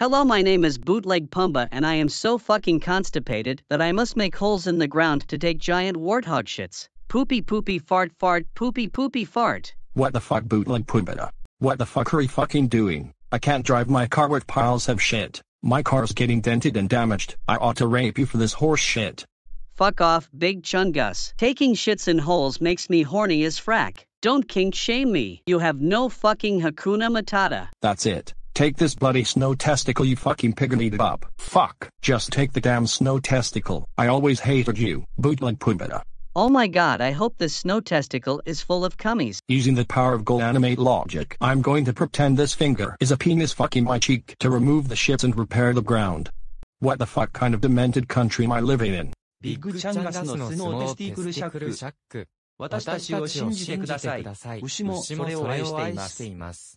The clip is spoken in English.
Hello, my name is Bootleg Pumba, and I am so fucking constipated that I must make holes in the ground to take giant warthog shits. Poopy poopy fart fart poopy poopy fart. What the fuck, Bootleg Pumba? What the fuck are you fucking doing? I can't drive my car with piles of shit. My car's getting dented and damaged. I ought to rape you for this horse shit. Fuck off, Big Chungus. Taking shits in holes makes me horny as frack. Don't kink shame me. You have no fucking Hakuna Matata. That's it. Take this bloody snow testicle you fucking pig and eat it up. Fuck. Just take the damn snow testicle. I always hated you. Bootleg Pumbata. Oh my god, I hope this snow testicle is full of cummies. Using the power of gold animate logic, I'm going to pretend this finger is a penis fucking my cheek to remove the shit and repair the ground. What the fuck kind of demented country am I living in? Big snow ビッグチャンガスのスノーテスティクルシャック。私たちを信じてください。牛もそれを愛しています。